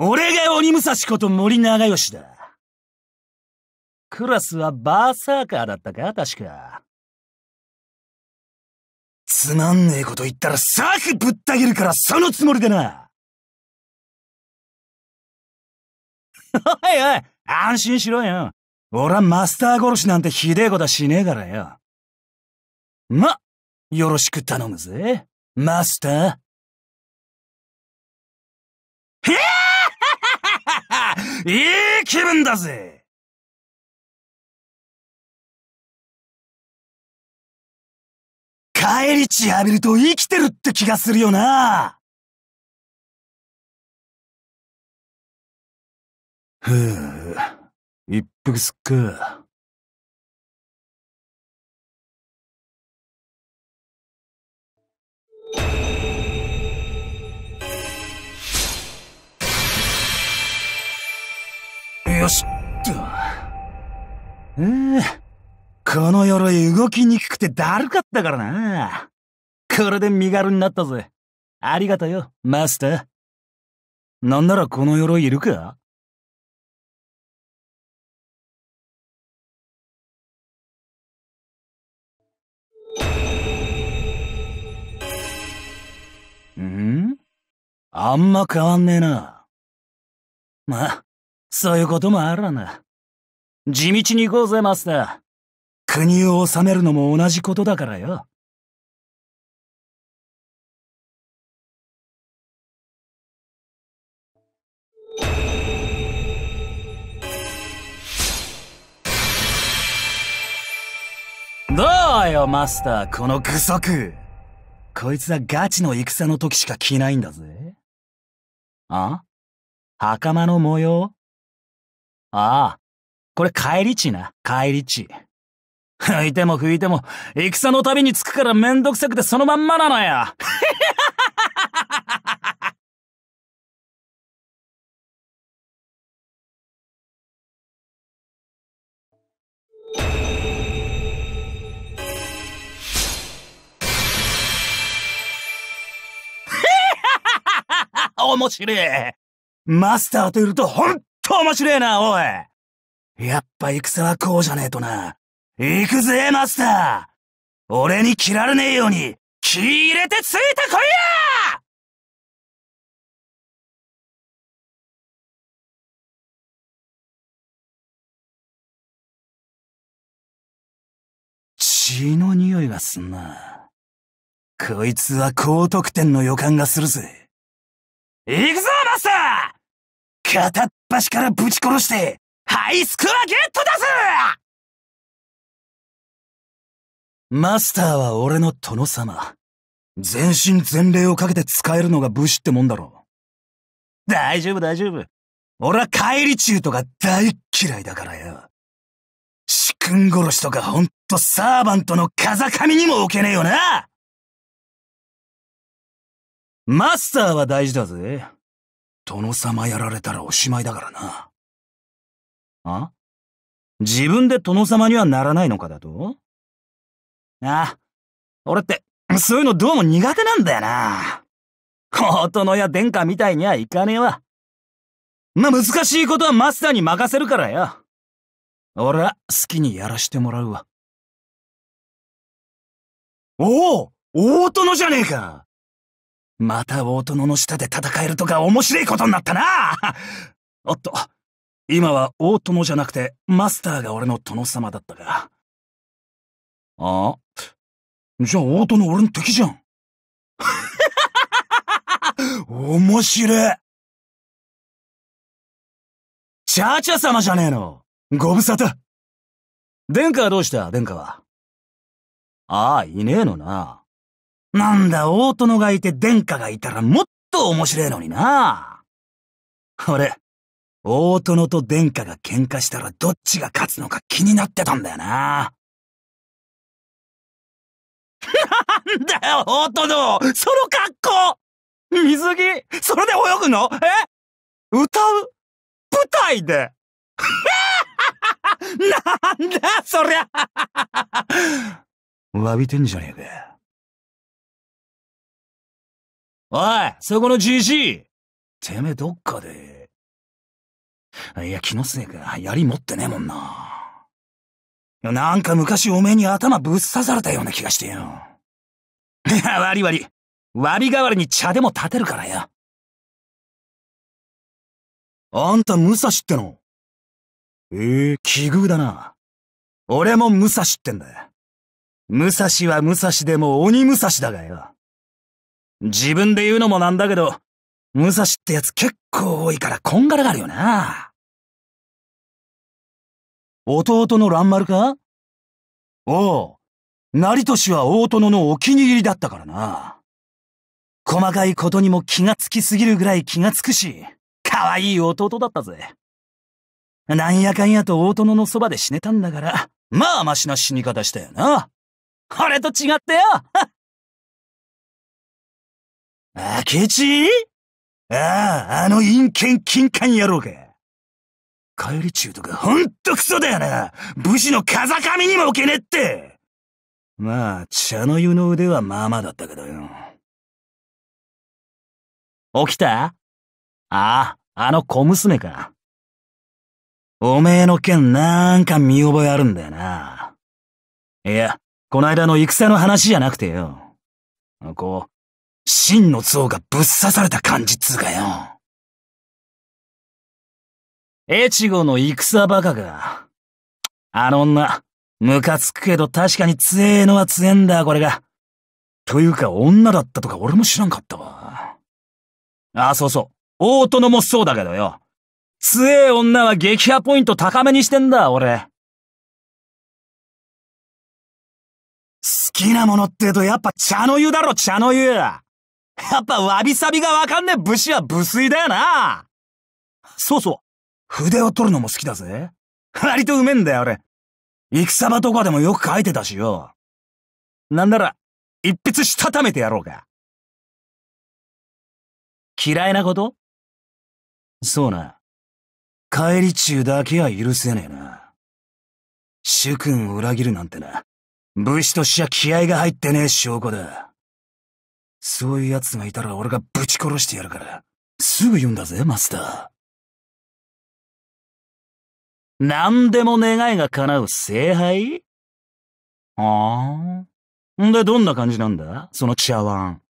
俺が鬼武蔵こと森長吉だ。クラスはバーサーカーだったか確か。つまんねえこと言ったら策ぶった切るからそのつもりでな。おいおい、安心しろよ。俺はマスター殺しなんてひでえことはしねえからよ。ま、よろしく頼むぜ、マスター。いい気分だぜ帰り血浴びると生きてるって気がするよなふう、一服すっか。しっと。うん。この鎧動きにくくてだるかったからな。これで身軽になったぜ。ありがとよ、マスター。なんならこの鎧いるかんあんま変わんねえな。まあ、そういうこともあらな。地道に行こうぜ、マスター。国を治めるのも同じことだからよ。どうよ、マスター、この具足。こいつはガチの戦の時しか着ないんだぜ。あ袴の模様ああ、これ帰り地な、帰り地。拭いても拭いても、戦の旅に着くからめんどくさくてそのまんまなのよ。面白い。マスターといると本と面白えな、おいやっぱ戦はこうじゃねえとな。行くぜ、マスター俺に切られねえように、気入れてついてこいや血の匂いがすんな。こいつは高得点の予感がするぜ。行くぞ、マスター片っ端からぶち殺して、ハイスクはゲットだぜマスターは俺の殿様。全身全霊をかけて使えるのが武士ってもんだろう。大丈夫大丈夫。俺は帰り中とか大嫌いだからよ。主君殺しとかほんとサーバントの風上にも置けねえよなマスターは大事だぜ。殿様やられたらおしまいだからな。あ自分で殿様にはならないのかだとああ、俺って、そういうのどうも苦手なんだよな。大殿や殿下みたいにはいかねえわ。まあ、難しいことはマスターに任せるからよ。俺は好きにやらしてもらうわ。おお大殿じゃねえかまた大殿の下で戦えるとか面白いことになったな おっと、今は大友じゃなくてマスターが俺の殿様だったか。あじゃあ大殿俺の敵じゃん。面白い。チャーチャ様じゃねえの。ご無沙汰。殿下はどうした殿下は。ああ、いねえのな。なんだ、大殿がいて殿下がいたらもっと面白いのにな。俺、大殿と殿下が喧嘩したらどっちが勝つのか気になってたんだよな。なんだよ、大殿その格好水着それで泳ぐのえ歌う舞台で なんだそりゃ詫びてんじゃねえか。おい、そこのじじいてめえどっかで。いや、気のせいか。槍持ってねえもんな。なんか昔おめえに頭ぶっ刺されたような気がしてよ。いや、わりわり。割り代わりに茶でも立てるからよ。あんた武蔵ってのええー、奇遇だな。俺も武蔵ってんだ。武蔵は武蔵でも鬼武蔵だがよ。自分で言うのもなんだけど、武蔵ってやつ結構多いからこんがらがるよな。弟の蘭丸かおう、成俊は大殿のお気に入りだったからな。細かいことにも気がつきすぎるぐらい気がつくし、可愛い弟だったぜ。なんやかんやと大殿のそばで死ねたんだから、まあましな死に方したよな。あれと違ってよ明智ああ、あの陰剣金冠野郎か。帰り中とかほんとクソだよな。武士の風上にも置けねえって。まあ、茶の湯の腕はまあまあだったけどよ。起きたああ、あの小娘か。おめえの剣なんか見覚えあるんだよな。いや、こないだの戦の話じゃなくてよ。こう、真の像がぶっ刺された感じつうかよ。越後の戦バカが、あの女、ムカつくけど確かに強えのは強えんだ、これが。というか女だったとか俺も知らんかったわ。あ、そうそう。大殿もそうだけどよ。強え女は撃破ポイント高めにしてんだ、俺。好きなものって言うとやっぱ茶の湯だろ、茶の湯やっぱわびさびがわかんねえ武士は無粋だよな。そうそう。筆を取るのも好きだぜ。割とうめえんだよ、俺。戦場とかでもよく書いてたしよ。なんなら、一筆したためてやろうか。嫌いなことそうな。帰り中だけは許せねえな。主君を裏切るなんてな。武士としては気合が入ってねえ証拠だ。そういう奴がいたら俺がぶち殺してやるから。すぐ言うんだぜ、マスター。何でも願いが叶う聖杯ああ。んで、どんな感じなんだその茶碗。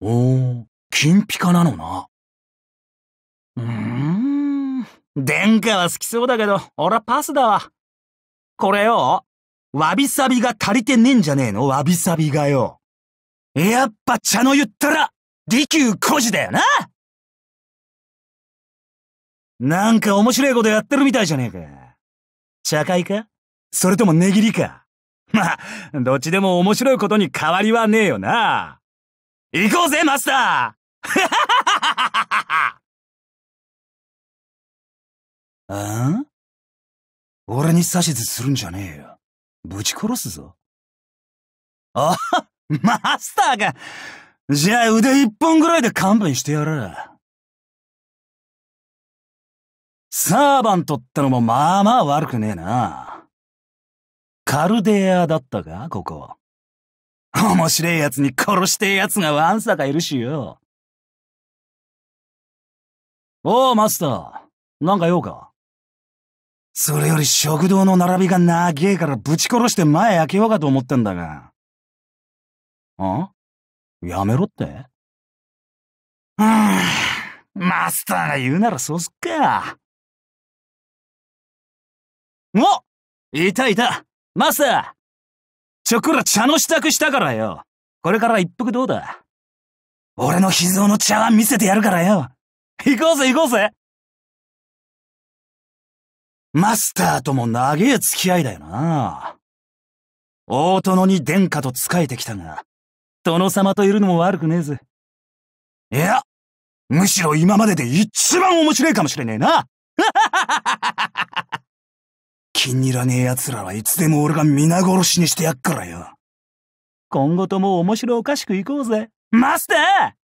おお、金ピカなのな。うーん。殿下は好きそうだけど、俺はパスだわ。これよ、わびさびが足りてねえんじゃねえのわびさびがよ。やっぱ茶の湯ったら、利休孤児だよななんか面白いことやってるみたいじゃねえか。茶会かそれとも値切りかまどっちでも面白いことに変わりはねえよな。行こうぜ、マスター あん俺に指図するんじゃねえよ。ぶち殺すぞ。あは マスターかじゃあ腕一本ぐらいで勘弁してやる。サーバントってのもまあまあ悪くねえな。カルデアだったかここ。面白え奴に殺してえ奴がワンサかいるしよ。おう、マスター。なんか用かそれより食堂の並びが長えからぶち殺して前開けようかと思ってんだが。んやめろってうーん、マスターが言うならそうすっか。おいたいたマスターちょくら茶の支度したからよこれから一服どうだ俺の秘蔵の茶碗見せてやるからよ行こうぜ行こうぜマスターとも長え付き合いだよな。大殿に殿下と仕えてきたが、殿様といるのも悪くねえぜ。いや、むしろ今までで一番面白いかもしれねえな。気に入らねえ奴らはいつでも俺が皆殺しにしてやっからよ。今後とも面白おかしく行こうぜ。マスター